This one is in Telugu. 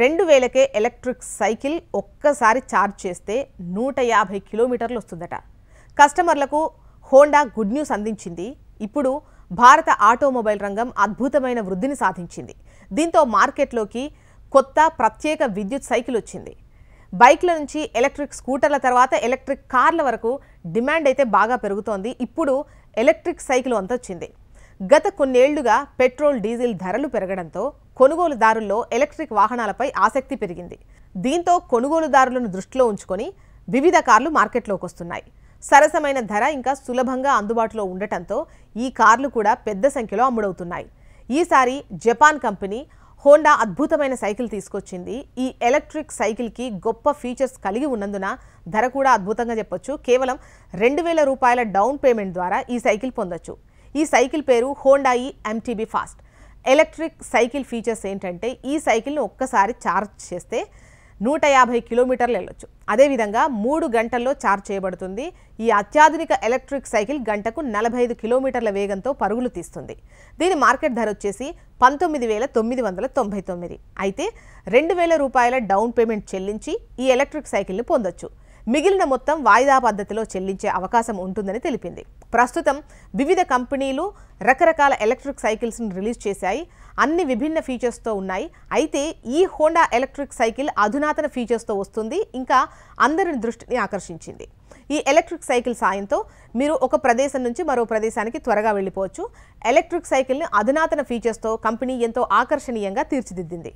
రెండు వేలకే ఎలక్ట్రిక్ సైకిల్ ఒక్కసారి ఛార్జ్ చేస్తే నూట యాభై కిలోమీటర్లు వస్తుందట కస్టమర్లకు హోండా గుడ్ న్యూస్ అందించింది ఇప్పుడు భారత ఆటోమొబైల్ రంగం అద్భుతమైన వృద్ధిని సాధించింది దీంతో మార్కెట్లోకి కొత్త ప్రత్యేక విద్యుత్ సైకిల్ వచ్చింది బైక్ల నుంచి ఎలక్ట్రిక్ స్కూటర్ల తర్వాత ఎలక్ట్రిక్ కార్ల వరకు డిమాండ్ అయితే బాగా పెరుగుతోంది ఇప్పుడు ఎలక్ట్రిక్ సైకిల్ అంతొచ్చింది గత కొన్నేళ్లుగా పెట్రోల్ డీజిల్ ధరలు పెరగడంతో కొనుగోలుదారుల్లో ఎలక్ట్రిక్ వాహనాలపై ఆసక్తి పెరిగింది దీంతో కొనుగోలుదారులను దృష్టిలో ఉంచుకొని వివిధ కార్లు మార్కెట్లోకి వస్తున్నాయి సరసమైన ధర ఇంకా సులభంగా అందుబాటులో ఉండటంతో ఈ కార్లు కూడా పెద్ద సంఖ్యలో అమ్ముడవుతున్నాయి ఈసారి జపాన్ కంపెనీ హోండా అద్భుతమైన సైకిల్ తీసుకొచ్చింది ఈ ఎలక్ట్రిక్ సైకిల్కి గొప్ప ఫీచర్స్ కలిగి ఉన్నందున ధర కూడా అద్భుతంగా చెప్పొచ్చు కేవలం రెండు వేల రూపాయల డౌన్ పేమెంట్ ద్వారా ఈ సైకిల్ పొందొచ్చు ఈ సైకిల్ పేరు హోండాయి MTB fast electric cycle features ఏంటంటే ఈ సైకిల్ని ఒక్కసారి ఛార్జ్ చేస్తే నూట యాభై కిలోమీటర్లు వెళ్ళొచ్చు అదేవిధంగా మూడు గంటల్లో ఛార్జ్ చేయబడుతుంది ఈ అత్యాధునిక ఎలక్ట్రిక్ సైకిల్ గంటకు నలభై ఐదు కిలోమీటర్ల వేగంతో పరుగులు తీస్తుంది దీని మార్కెట్ ధర వచ్చేసి పంతొమ్మిది వేల తొమ్మిది వందల తొంభై తొమ్మిది అయితే రెండు వేల రూపాయల డౌన్ పేమెంట్ చెల్లించి ఈ ఎలక్ట్రిక్ సైకిల్ని పొందొచ్చు మిగిలిన మొత్తం వాయిదా పద్ధతిలో చెల్లించే అవకాశం ఉంటుందని తెలిపింది ప్రస్తుతం వివిధ కంపెనీలు రకరకాల ఎలక్ట్రిక్ సైకిల్స్ను రిలీజ్ చేశాయి అన్ని విభిన్న ఫీచర్స్తో ఉన్నాయి అయితే ఈ హోండా ఎలక్ట్రిక్ సైకిల్ అధునాతన ఫీచర్స్తో వస్తుంది ఇంకా అందరి దృష్టిని ఆకర్షించింది ఈ ఎలక్ట్రిక్ సైకిల్ సాయంతో మీరు ఒక ప్రదేశం నుంచి మరో ప్రదేశానికి త్వరగా వెళ్ళిపోవచ్చు ఎలక్ట్రిక్ సైకిల్ని అధునాతన ఫీచర్స్తో కంపెనీ ఎంతో ఆకర్షణీయంగా తీర్చిదిద్దింది